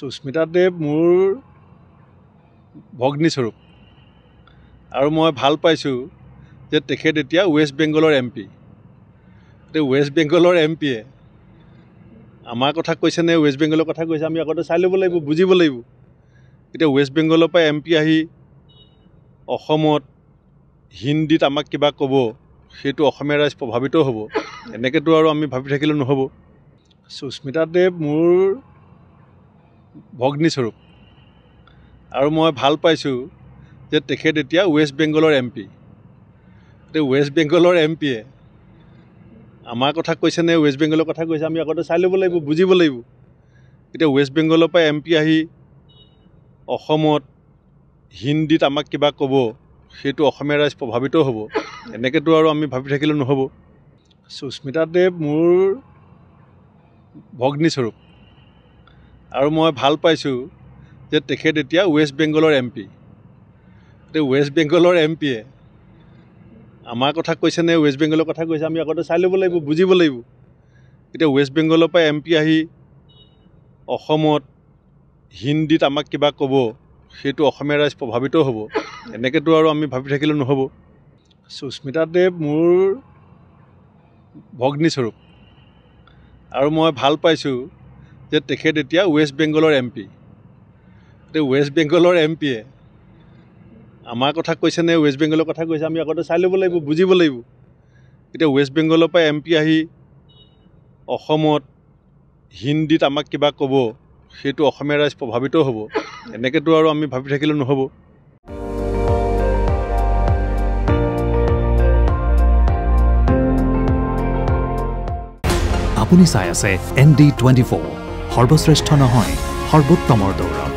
সুস্মিতা দেৱ মোৰ ভগ্নীস্বৰূপ আৰু মই ভাল পাইছোঁ যে তেখেত এতিয়া ৱেষ্ট বেংগলৰ এম পি এতিয়া ৱেষ্ট বেংগলৰ এম পিয়ে আমাৰ কথা কৈছে নে ৱেষ্ট বেংগলৰ কথা কৈছে আমি আগতে চাই ল'ব লাগিব বুজিব লাগিব এতিয়া ৱেষ্ট বেংগলৰ পৰা এম পি আহি অসমত হিন্দীত আমাক কিবা ক'ব সেইটো অসমীয়া ৰাইজ প্ৰভাৱিত হ'ব এনেকৈতো আৰু আমি ভাবি থাকিলে নহ'ব সুস্মিতা দেৱ মোৰ ভগ্নীস্বৰূপ আৰু মই ভাল পাইছোঁ যে তেখেত এতিয়া ৱেষ্ট বেংগলৰ এম পি এতিয়া ৱেষ্ট বেংগলৰ এম পিয়ে আমাৰ কথা কৈছেনে ৱেষ্ট বেংগলৰ কথা কৈছে আমি আগতে চাই ল'ব লাগিব বুজিব লাগিব এতিয়া ৱেষ্ট বেংগলৰ পৰা এম পি আহি অসমত হিন্দীত আমাক কিবা ক'ব সেইটো অসমীয়া ৰাইজ প্ৰভাৱিত হ'ব এনেকৈতো আৰু আমি ভাবি থাকিলে নহ'ব সুস্মিতা দেৱ মোৰ ভগ্নীস্বৰূপ আৰু মই ভাল পাইছোঁ যে তেখেত এতিয়া ৱেষ্ট বেংগলৰ এম পি এতিয়া ৱেষ্ট বেংগলৰ এম পিয়ে আমাৰ কথা কৈছেনে ৱেষ্ট বেংগলৰ কথা কৈছে আমি আগতে চাই ল'ব লাগিব বুজিব লাগিব এতিয়া ৱেষ্ট বেংগলৰ পৰা এম পি আহি অসমত হিন্দীত আমাক কিবা ক'ব সেইটো অসমীয়া ৰাইজ প্ৰভাৱিত হ'ব এনেকৈতো আৰু আমি ভাবি থাকিলে নহ'ব সুস্মিতা দেৱ মোৰ ভগ্নীস্বৰূপ আৰু মই ভাল পাইছোঁ যে তেখেত এতিয়া ৱেষ্ট বেংগলৰ এম পি এতিয়া ৱেষ্ট বেংগলৰ এম পিয়ে আমাৰ কথা কৈছে নে ৱেষ্ট বেংগলৰ কথা কৈছে আমি আগতে চাই ল'ব লাগিব বুজিব লাগিব এতিয়া ৱেষ্ট বেংগলৰ পৰা এম পি আহি অসমত হিন্দীত আমাক কিবা ক'ব সেইটো অসমীয়া ৰাইজ প্ৰভাৱিত হ'ব এনেকৈতো আৰু আমি ভাবি থাকিলে নহ'ব আপুনি চাই আছে এন ডি টুৱেণ্টি ফ'ৰ সৰ্বশ্ৰেষ্ঠ নহয় সৰ্বোত্তমৰ দৌৰ